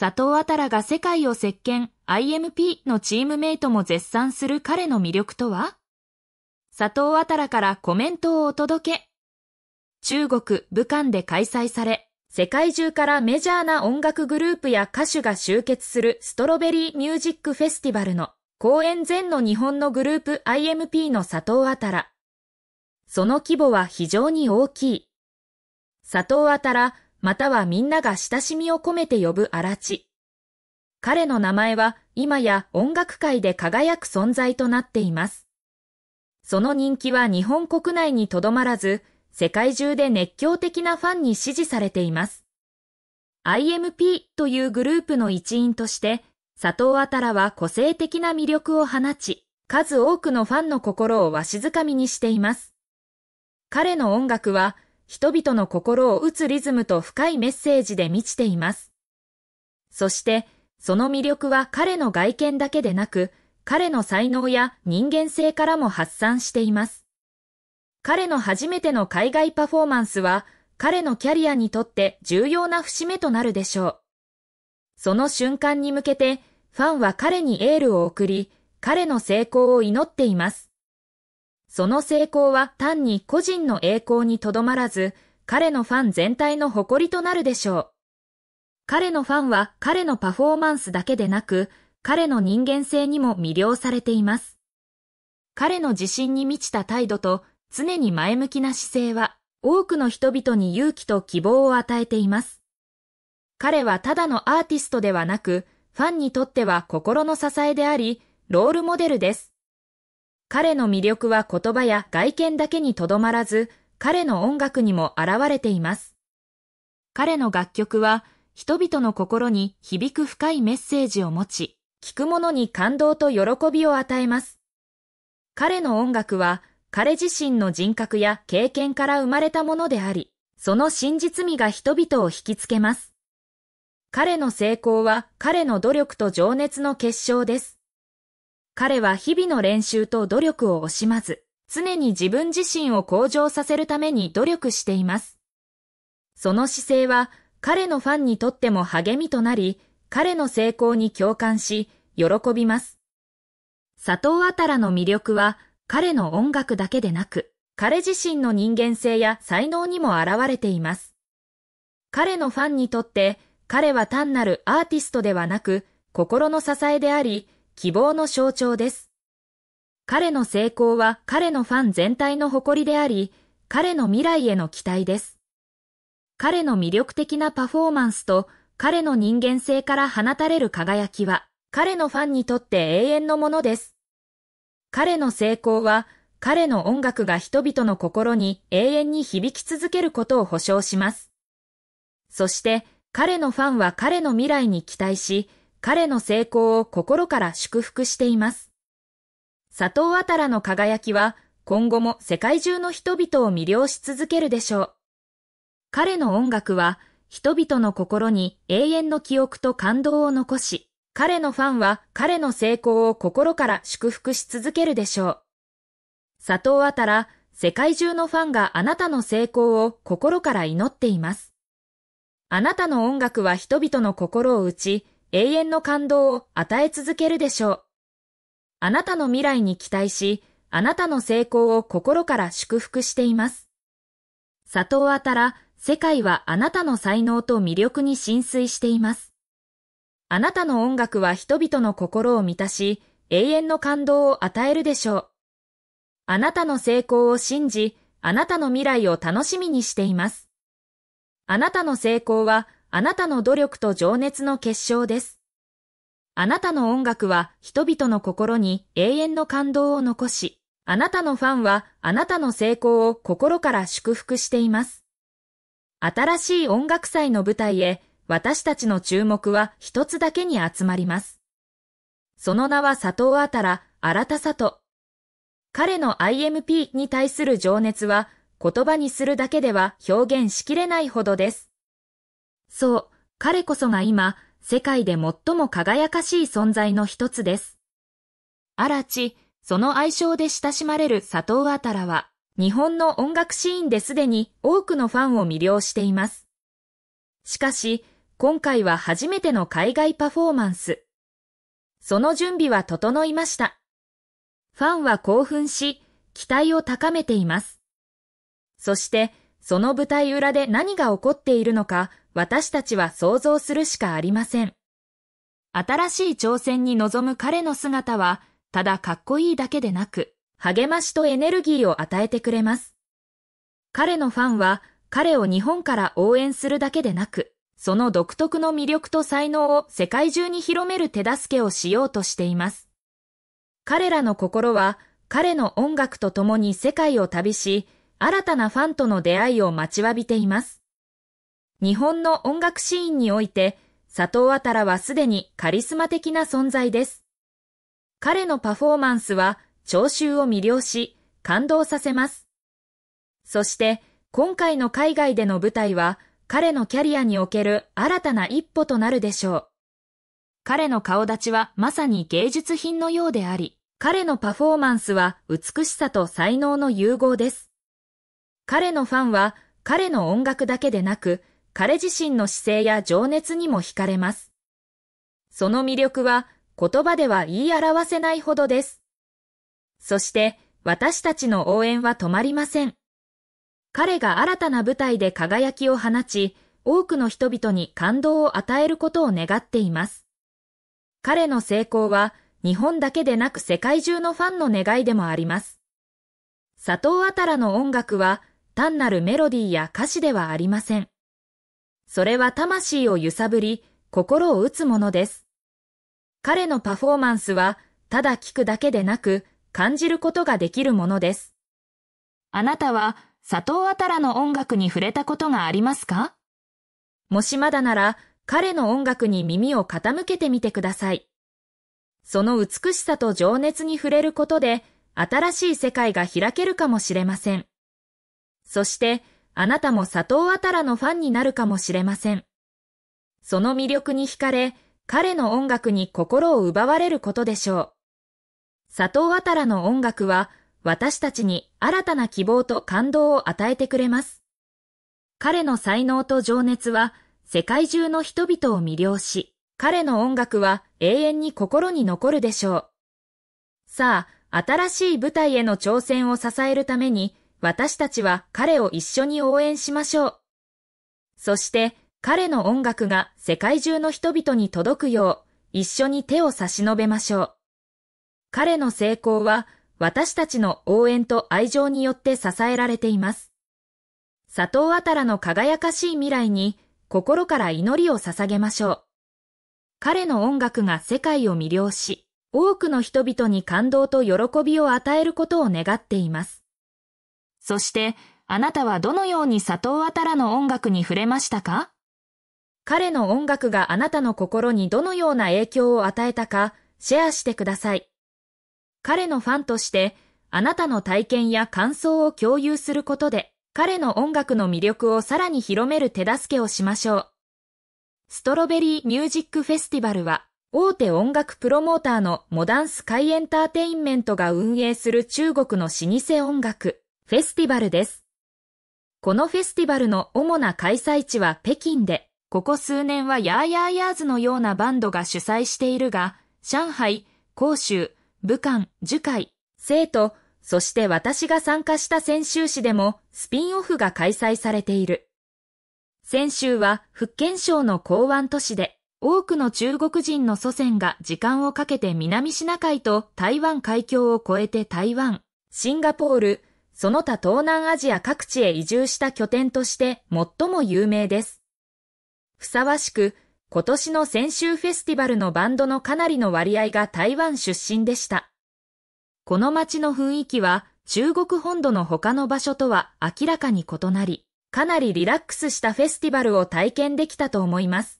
佐藤あたらが世界を席巻 IMP のチームメイトも絶賛する彼の魅力とは佐藤あたらからコメントをお届け。中国、武漢で開催され、世界中からメジャーな音楽グループや歌手が集結するストロベリーミュージックフェスティバルの公演前の日本のグループ IMP の佐藤あたら。その規模は非常に大きい。佐藤あたら、またはみんなが親しみを込めて呼ぶ荒地。彼の名前は今や音楽界で輝く存在となっています。その人気は日本国内にとどまらず、世界中で熱狂的なファンに支持されています。IMP というグループの一員として、佐藤あたらは個性的な魅力を放ち、数多くのファンの心をわしづかみにしています。彼の音楽は人々の心を打つリズムと深いメッセージで満ちています。そして、その魅力は彼の外見だけでなく、彼の才能や人間性からも発散しています。彼の初めての海外パフォーマンスは、彼のキャリアにとって重要な節目となるでしょう。その瞬間に向けて、ファンは彼にエールを送り、彼の成功を祈っています。その成功は単に個人の栄光にとどまらず、彼のファン全体の誇りとなるでしょう。彼のファンは彼のパフォーマンスだけでなく、彼の人間性にも魅了されています。彼の自信に満ちた態度と常に前向きな姿勢は、多くの人々に勇気と希望を与えています。彼はただのアーティストではなく、ファンにとっては心の支えであり、ロールモデルです。彼の魅力は言葉や外見だけにとどまらず、彼の音楽にも現れています。彼の楽曲は、人々の心に響く深いメッセージを持ち、聴く者に感動と喜びを与えます。彼の音楽は、彼自身の人格や経験から生まれたものであり、その真実味が人々を引きつけます。彼の成功は彼の努力と情熱の結晶です。彼は日々の練習と努力を惜しまず、常に自分自身を向上させるために努力しています。その姿勢は彼のファンにとっても励みとなり、彼の成功に共感し、喜びます。佐藤あたらの魅力は彼の音楽だけでなく、彼自身の人間性や才能にも現れています。彼のファンにとって、彼は単なるアーティストではなく、心の支えであり、希望の象徴です。彼の成功は彼のファン全体の誇りであり、彼の未来への期待です。彼の魅力的なパフォーマンスと彼の人間性から放たれる輝きは、彼のファンにとって永遠のものです。彼の成功は、彼の音楽が人々の心に永遠に響き続けることを保証します。そして、彼のファンは彼の未来に期待し、彼の成功を心から祝福しています。佐藤あたらの輝きは今後も世界中の人々を魅了し続けるでしょう。彼の音楽は人々の心に永遠の記憶と感動を残し、彼のファンは彼の成功を心から祝福し続けるでしょう。佐藤あたら、世界中のファンがあなたの成功を心から祈っています。あなたの音楽は人々の心を打ち、永遠の感動を与え続けるでしょう。あなたの未来に期待し、あなたの成功を心から祝福しています。佐藤あたら、世界はあなたの才能と魅力に浸水しています。あなたの音楽は人々の心を満たし、永遠の感動を与えるでしょう。あなたの成功を信じ、あなたの未来を楽しみにしています。あなたの成功はあなたの努力と情熱の結晶です。あなたの音楽は人々の心に永遠の感動を残し、あなたのファンはあなたの成功を心から祝福しています。新しい音楽祭の舞台へ私たちの注目は一つだけに集まります。その名は佐藤あたら、新た佐藤。彼の IMP に対する情熱は言葉にするだけでは表現しきれないほどです。そう、彼こそが今、世界で最も輝かしい存在の一つです。らち、その愛称で親しまれる佐藤あたらは、日本の音楽シーンですでに多くのファンを魅了しています。しかし、今回は初めての海外パフォーマンス。その準備は整いました。ファンは興奮し、期待を高めています。そして、その舞台裏で何が起こっているのか、私たちは想像するしかありません。新しい挑戦に臨む彼の姿は、ただかっこいいだけでなく、励ましとエネルギーを与えてくれます。彼のファンは、彼を日本から応援するだけでなく、その独特の魅力と才能を世界中に広める手助けをしようとしています。彼らの心は、彼の音楽と共に世界を旅し、新たなファンとの出会いを待ちわびています。日本の音楽シーンにおいて、佐藤あたらはすでにカリスマ的な存在です。彼のパフォーマンスは聴衆を魅了し、感動させます。そして、今回の海外での舞台は、彼のキャリアにおける新たな一歩となるでしょう。彼の顔立ちはまさに芸術品のようであり、彼のパフォーマンスは美しさと才能の融合です。彼のファンは彼の音楽だけでなく、彼自身の姿勢や情熱にも惹かれます。その魅力は言葉では言い表せないほどです。そして私たちの応援は止まりません。彼が新たな舞台で輝きを放ち、多くの人々に感動を与えることを願っています。彼の成功は日本だけでなく世界中のファンの願いでもあります。佐藤あたらの音楽は単なるメロディーや歌詞ではありません。それは魂を揺さぶり、心を打つものです。彼のパフォーマンスは、ただ聞くだけでなく、感じることができるものです。あなたは、佐藤あたらの音楽に触れたことがありますかもしまだなら、彼の音楽に耳を傾けてみてください。その美しさと情熱に触れることで、新しい世界が開けるかもしれません。そして、あなたも佐藤あたらのファンになるかもしれません。その魅力に惹かれ、彼の音楽に心を奪われることでしょう。佐藤あたらの音楽は、私たちに新たな希望と感動を与えてくれます。彼の才能と情熱は、世界中の人々を魅了し、彼の音楽は永遠に心に残るでしょう。さあ、新しい舞台への挑戦を支えるために、私たちは彼を一緒に応援しましょう。そして、彼の音楽が世界中の人々に届くよう、一緒に手を差し伸べましょう。彼の成功は、私たちの応援と愛情によって支えられています。佐藤あたらの輝かしい未来に、心から祈りを捧げましょう。彼の音楽が世界を魅了し、多くの人々に感動と喜びを与えることを願っています。そして、あなたはどのように佐藤あたらの音楽に触れましたか彼の音楽があなたの心にどのような影響を与えたか、シェアしてください。彼のファンとして、あなたの体験や感想を共有することで、彼の音楽の魅力をさらに広める手助けをしましょう。ストロベリーミュージックフェスティバルは、大手音楽プロモーターのモダンスカイエンターテインメントが運営する中国の老舗音楽、フェスティバルです。このフェスティバルの主な開催地は北京で、ここ数年はヤーヤーヤーズのようなバンドが主催しているが、上海、広州、武漢、樹海、生徒、そして私が参加した先州市でもスピンオフが開催されている。先州は福建省の港湾都市で、多くの中国人の祖先が時間をかけて南シナ海と台湾海峡を越えて台湾、シンガポール、その他東南アジア各地へ移住した拠点として最も有名です。ふさわしく、今年の先週フェスティバルのバンドのかなりの割合が台湾出身でした。この街の雰囲気は中国本土の他の場所とは明らかに異なり、かなりリラックスしたフェスティバルを体験できたと思います。